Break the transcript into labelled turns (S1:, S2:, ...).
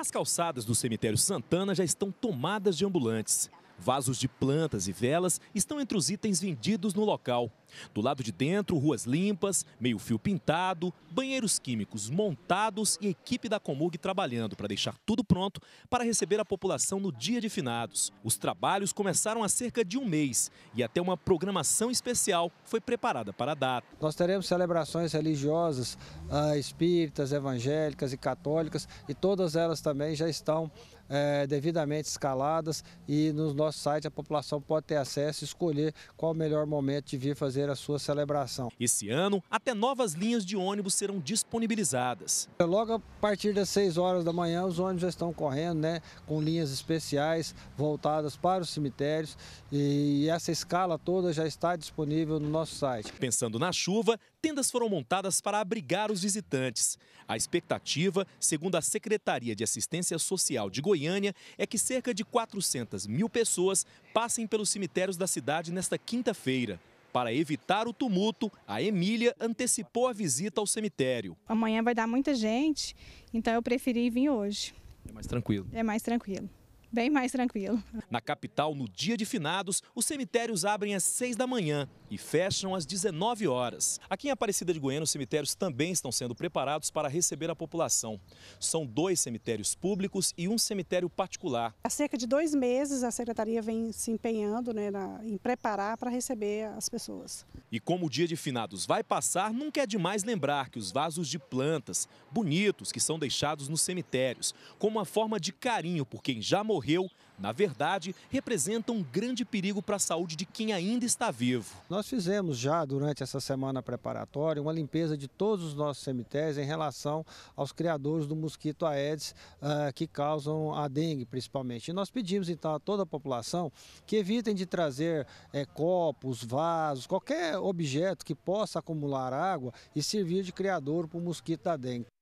S1: As calçadas do cemitério Santana já estão tomadas de ambulantes. Vasos de plantas e velas estão entre os itens vendidos no local. Do lado de dentro, ruas limpas, meio-fio pintado, banheiros químicos montados e equipe da Comug trabalhando para deixar tudo pronto para receber a população no dia de finados. Os trabalhos começaram há cerca de um mês e até uma programação especial foi preparada para a data.
S2: Nós teremos celebrações religiosas, ah, espíritas, evangélicas e católicas e todas elas também já estão é, devidamente escaladas e no nosso site a população pode ter acesso e escolher qual o melhor momento de vir fazer fazer a sua celebração.
S1: Esse ano, até novas linhas de ônibus serão disponibilizadas.
S2: É, logo a partir das 6 horas da manhã, os ônibus já estão correndo, né, com linhas especiais voltadas para os cemitérios e essa escala toda já está disponível no nosso site. Pensando na chuva,
S1: tendas foram montadas para abrigar os visitantes. A expectativa, segundo a Secretaria de Assistência Social de Goiânia, é que cerca de 400 mil pessoas passem pelos cemitérios da cidade nesta quinta-feira. Para evitar o tumulto, a Emília antecipou a visita ao cemitério.
S2: Amanhã vai dar muita gente, então eu preferi vir hoje. É mais tranquilo. É mais tranquilo bem mais tranquilo.
S1: Na capital, no dia de finados, os cemitérios abrem às 6 da manhã e fecham às 19 horas. Aqui em Aparecida de Goiânia, os cemitérios também estão sendo preparados para receber a população. São dois cemitérios públicos e um cemitério particular. Há cerca de dois meses, a secretaria vem se empenhando né, na, em preparar para receber as pessoas. E como o dia de finados vai passar, nunca é demais lembrar que os vasos de plantas, bonitos, que são deixados nos cemitérios, como uma forma de carinho por quem já morreu, na verdade, representa um grande perigo para a saúde de quem ainda está vivo.
S2: Nós fizemos já durante essa semana preparatória uma limpeza de todos os nossos cemitérios em relação aos criadores do mosquito Aedes uh, que causam a dengue principalmente. E nós pedimos então a toda a população que evitem de trazer é, copos, vasos, qualquer objeto que possa acumular água e servir de criador para o mosquito da dengue.